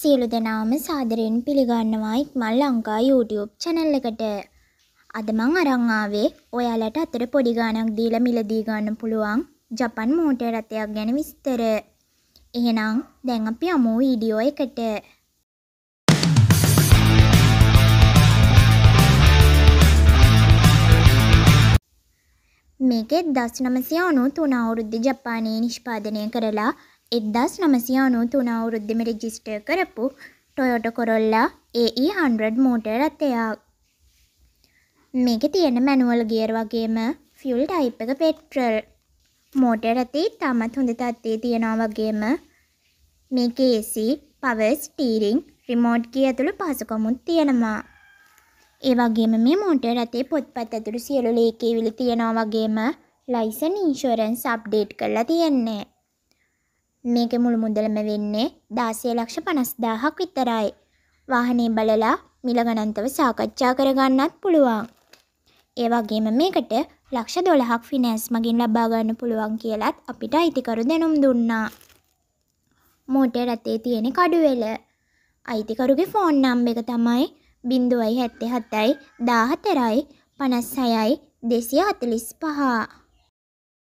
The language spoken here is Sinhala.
සියලු දෙනාම සාදරයෙන් පිළිගන්නවා ඉක්මල් ලංකා YouTube channel එකට. අද මං අරන් ආවේ ඔයාලට අතර පොඩි ගාණක් දීලා මිලදී ගන්න පුළුවන් ජපන් මෝටර් රථයක් ගැන විස්තර. එහෙනම් දැන් අපි යමු වීඩියෝ එකට. මේකෙත් 1993 අවුරුද්දේ ජපානයේ නිෂ්පාදනය කරලා එදස් නමසියානු තුන අවුරුද්ධම රෙජිස්ටය කරපු ටොයොට කොරොල්ලා ඒ100 මෝටර් රත්තයා මේක තියෙන මැනුවල් ගියර් වගේම ෆියල් ටයිප් එක පෙට්‍රල් මෝටර් ඇති තමත් හොඳ තත්ත්වයේ තියෙනවා වගේම මේක AC පවර් ස්ටීරින් රිමෝට් කිය ඇතුළු පහසුකමුත් තියෙනවා ඒ වගේම මේ මෝටර් ඇතේ පොත්පත් ඇතුළු සියලු ලේකේවිලි තියෙනවා වගේම ලයිසන් ඉන්ෂුරන්ස් අප්ඩේට් කරලා තියෙන්නේ මේක මුළු මුදලම වෙන්නේ දාසය ලක්ෂ පනස්දාහක් විතරයි. වාහනේ බලලා මිලගනන්තව සාකච්ඡා කරගන්නත් පුළුවන්. ඒ වගේම මේකට ලක්ෂ දොළහක් ෆිනෑන්ස් මගින් ලබාගන්න පුළුවන් කියලත් අපිට අයිතිකරු දැනුම් දුන්නා. මෝටර් රතේ තියෙන කඩුවෙල. අයිතිකරුගේ ෆෝන් නම්බ එක තමයි බින්දුවයි හැත්තේ හතයි දාහතරයි පනස් හයයි දෙසිය හතලිස් පහා.